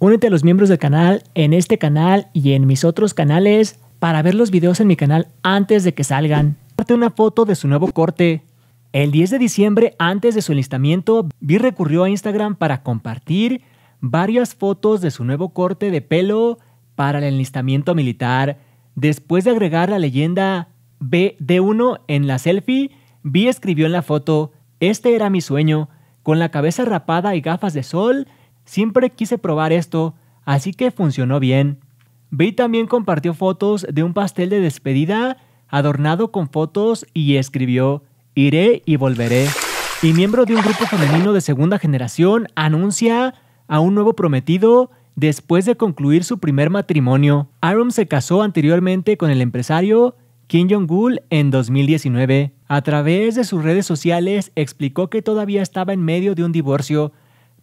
Únete a los miembros del canal en este canal y en mis otros canales para ver los videos en mi canal antes de que salgan. parte una foto de su nuevo corte. El 10 de diciembre, antes de su enlistamiento, Vi recurrió a Instagram para compartir varias fotos de su nuevo corte de pelo para el enlistamiento militar. Después de agregar la leyenda B BD1 en la selfie, Vi escribió en la foto, este era mi sueño. Con la cabeza rapada y gafas de sol, siempre quise probar esto, así que funcionó bien. Vi también compartió fotos de un pastel de despedida adornado con fotos y escribió, iré y volveré. Y miembro de un grupo femenino de segunda generación anuncia a un nuevo prometido después de concluir su primer matrimonio. Aaron se casó anteriormente con el empresario Kim Jong-un en 2019, a través de sus redes sociales, explicó que todavía estaba en medio de un divorcio,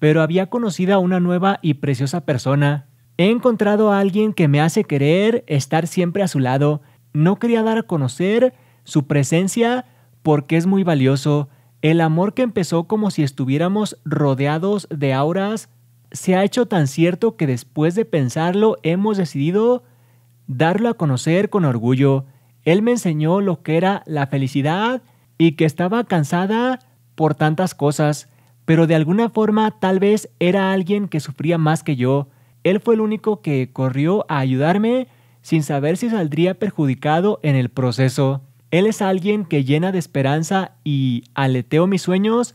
pero había conocido a una nueva y preciosa persona. He encontrado a alguien que me hace querer estar siempre a su lado. No quería dar a conocer su presencia porque es muy valioso. El amor que empezó como si estuviéramos rodeados de auras se ha hecho tan cierto que después de pensarlo hemos decidido darlo a conocer con orgullo. Él me enseñó lo que era la felicidad y que estaba cansada por tantas cosas, pero de alguna forma tal vez era alguien que sufría más que yo. Él fue el único que corrió a ayudarme sin saber si saldría perjudicado en el proceso. Él es alguien que llena de esperanza y aleteo mis sueños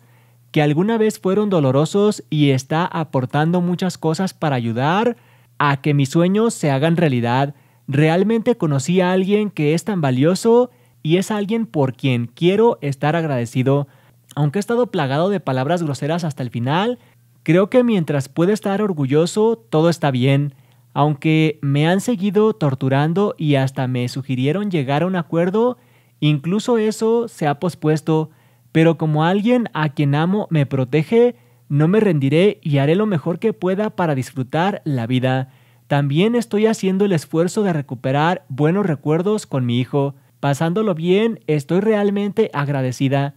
que alguna vez fueron dolorosos y está aportando muchas cosas para ayudar a que mis sueños se hagan realidad. Realmente conocí a alguien que es tan valioso y es alguien por quien quiero estar agradecido. Aunque he estado plagado de palabras groseras hasta el final, creo que mientras pueda estar orgulloso, todo está bien. Aunque me han seguido torturando y hasta me sugirieron llegar a un acuerdo, incluso eso se ha pospuesto. Pero como alguien a quien amo me protege, no me rendiré y haré lo mejor que pueda para disfrutar la vida. También estoy haciendo el esfuerzo de recuperar buenos recuerdos con mi hijo. Pasándolo bien, estoy realmente agradecida.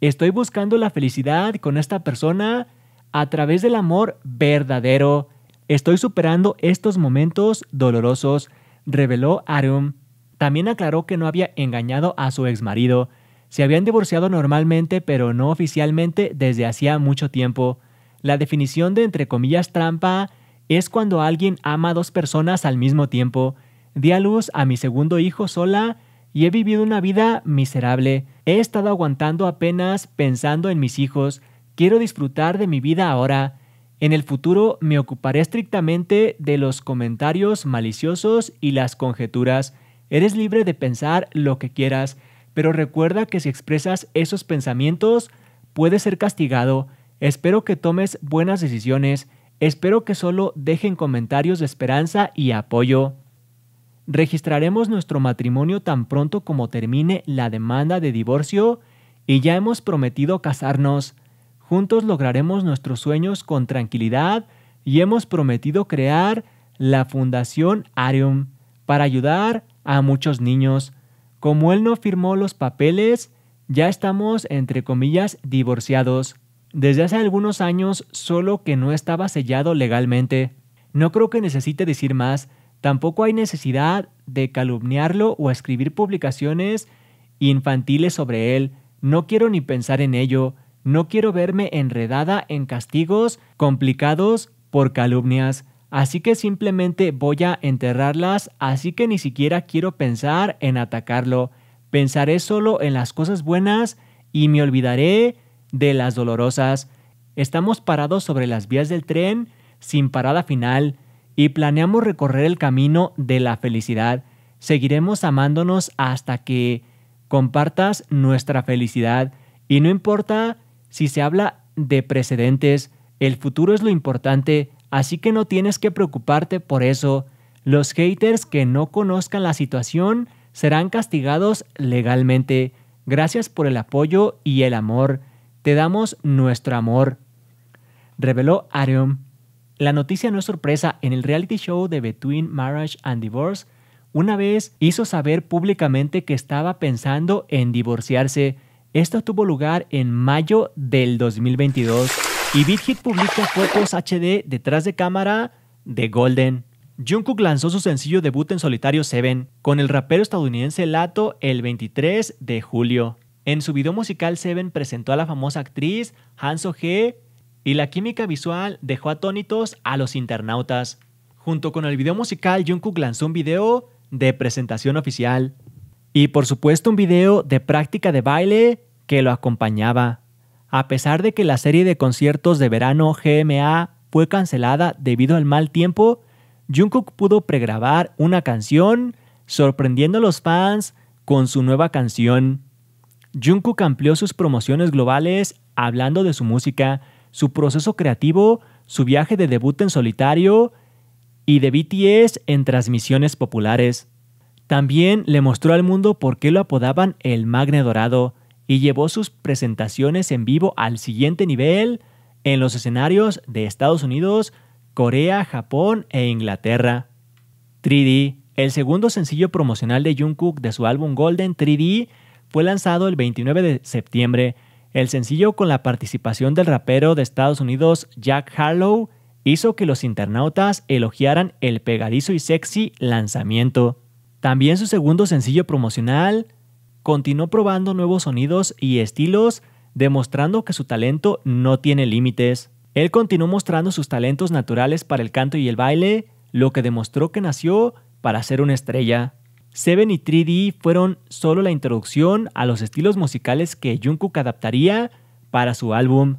Estoy buscando la felicidad con esta persona a través del amor verdadero. Estoy superando estos momentos dolorosos, reveló Arum. También aclaró que no había engañado a su exmarido. Se habían divorciado normalmente, pero no oficialmente desde hacía mucho tiempo. La definición de entre comillas trampa es cuando alguien ama a dos personas al mismo tiempo. Di a luz a mi segundo hijo sola y he vivido una vida miserable. He estado aguantando apenas pensando en mis hijos. Quiero disfrutar de mi vida ahora. En el futuro me ocuparé estrictamente de los comentarios maliciosos y las conjeturas. Eres libre de pensar lo que quieras, pero recuerda que si expresas esos pensamientos, puedes ser castigado. Espero que tomes buenas decisiones Espero que solo dejen comentarios de esperanza y apoyo. Registraremos nuestro matrimonio tan pronto como termine la demanda de divorcio y ya hemos prometido casarnos. Juntos lograremos nuestros sueños con tranquilidad y hemos prometido crear la Fundación Arium para ayudar a muchos niños. Como él no firmó los papeles, ya estamos, entre comillas, divorciados desde hace algunos años, solo que no estaba sellado legalmente. No creo que necesite decir más, tampoco hay necesidad de calumniarlo o escribir publicaciones infantiles sobre él, no quiero ni pensar en ello, no quiero verme enredada en castigos complicados por calumnias, así que simplemente voy a enterrarlas, así que ni siquiera quiero pensar en atacarlo, pensaré solo en las cosas buenas y me olvidaré de las dolorosas, estamos parados sobre las vías del tren sin parada final y planeamos recorrer el camino de la felicidad. Seguiremos amándonos hasta que compartas nuestra felicidad y no importa si se habla de precedentes, el futuro es lo importante, así que no tienes que preocuparte por eso. Los haters que no conozcan la situación serán castigados legalmente. Gracias por el apoyo y el amor. Te damos nuestro amor. Reveló Arium. La noticia no es sorpresa. En el reality show de Between Marriage and Divorce, una vez hizo saber públicamente que estaba pensando en divorciarse. Esto tuvo lugar en mayo del 2022 y Big Hit publicó fotos HD detrás de cámara de Golden. Jungkook lanzó su sencillo debut en solitario Seven con el rapero estadounidense Lato el 23 de julio. En su video musical Seven presentó a la famosa actriz Han So-hee y la química visual dejó atónitos a los internautas. Junto con el video musical, Jungkook lanzó un video de presentación oficial y por supuesto un video de práctica de baile que lo acompañaba. A pesar de que la serie de conciertos de verano GMA fue cancelada debido al mal tiempo, Jungkook pudo pregrabar una canción sorprendiendo a los fans con su nueva canción. Jungkook amplió sus promociones globales hablando de su música, su proceso creativo, su viaje de debut en solitario y de BTS en transmisiones populares. También le mostró al mundo por qué lo apodaban el Magne Dorado y llevó sus presentaciones en vivo al siguiente nivel en los escenarios de Estados Unidos, Corea, Japón e Inglaterra. 3D, el segundo sencillo promocional de Jungkook de su álbum Golden 3D, fue lanzado el 29 de septiembre el sencillo con la participación del rapero de Estados Unidos Jack Harlow hizo que los internautas elogiaran el pegadizo y sexy lanzamiento. También su segundo sencillo promocional continuó probando nuevos sonidos y estilos, demostrando que su talento no tiene límites. Él continuó mostrando sus talentos naturales para el canto y el baile, lo que demostró que nació para ser una estrella. Seven y 3D fueron solo la introducción a los estilos musicales que Jungkook adaptaría para su álbum.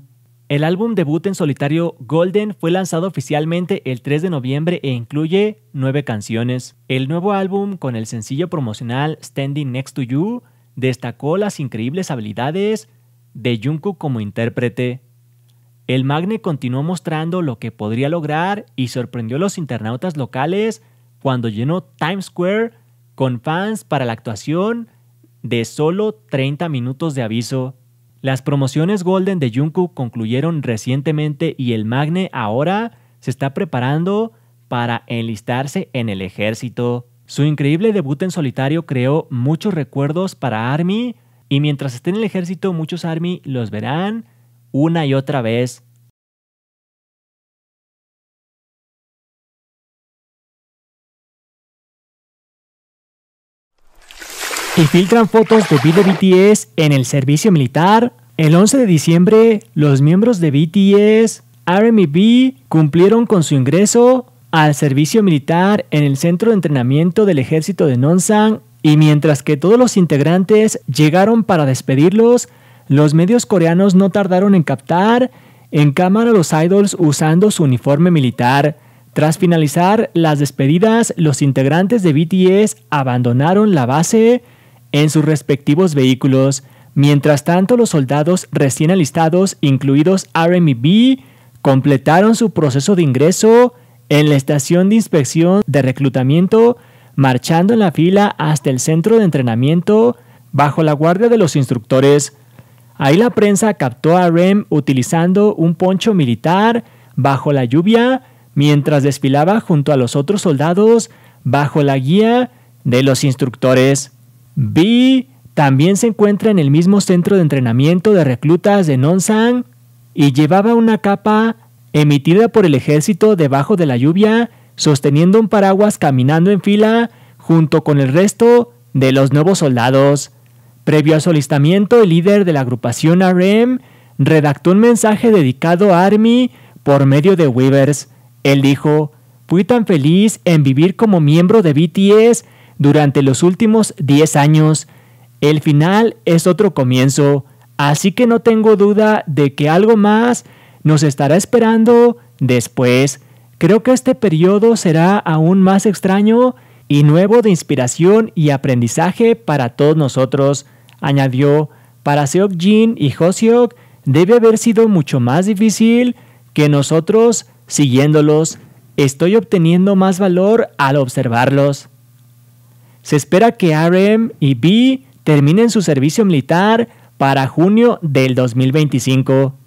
El álbum debut en solitario Golden fue lanzado oficialmente el 3 de noviembre e incluye nueve canciones. El nuevo álbum con el sencillo promocional Standing Next to You destacó las increíbles habilidades de Jungkook como intérprete. El Magne continuó mostrando lo que podría lograr y sorprendió a los internautas locales cuando llenó Times Square con fans para la actuación de solo 30 minutos de aviso. Las promociones Golden de Jungkook concluyeron recientemente y el Magne ahora se está preparando para enlistarse en el ejército. Su increíble debut en solitario creó muchos recuerdos para ARMY y mientras esté en el ejército muchos ARMY los verán una y otra vez. y filtran fotos de Bill de BTS en el servicio militar. El 11 de diciembre, los miembros de BTS, RMB, cumplieron con su ingreso al servicio militar en el centro de entrenamiento del ejército de Nonsan y mientras que todos los integrantes llegaron para despedirlos, los medios coreanos no tardaron en captar en cámara a los idols usando su uniforme militar. Tras finalizar las despedidas, los integrantes de BTS abandonaron la base en sus respectivos vehículos. Mientras tanto, los soldados recién alistados, incluidos B, completaron su proceso de ingreso en la estación de inspección de reclutamiento, marchando en la fila hasta el centro de entrenamiento bajo la guardia de los instructores. Ahí la prensa captó a Rem utilizando un poncho militar bajo la lluvia mientras desfilaba junto a los otros soldados bajo la guía de los instructores. B también se encuentra en el mismo centro de entrenamiento de reclutas de Nonsang y llevaba una capa emitida por el ejército debajo de la lluvia, sosteniendo un paraguas caminando en fila junto con el resto de los nuevos soldados. Previo a su alistamiento, el líder de la agrupación RM e redactó un mensaje dedicado a Army por medio de Weavers. Él dijo, fui tan feliz en vivir como miembro de BTS durante los últimos 10 años, el final es otro comienzo, así que no tengo duda de que algo más nos estará esperando después. Creo que este periodo será aún más extraño y nuevo de inspiración y aprendizaje para todos nosotros, añadió. Para Seo-Jin y Hoseok debe haber sido mucho más difícil que nosotros siguiéndolos. Estoy obteniendo más valor al observarlos. Se espera que RM y B terminen su servicio militar para junio del 2025.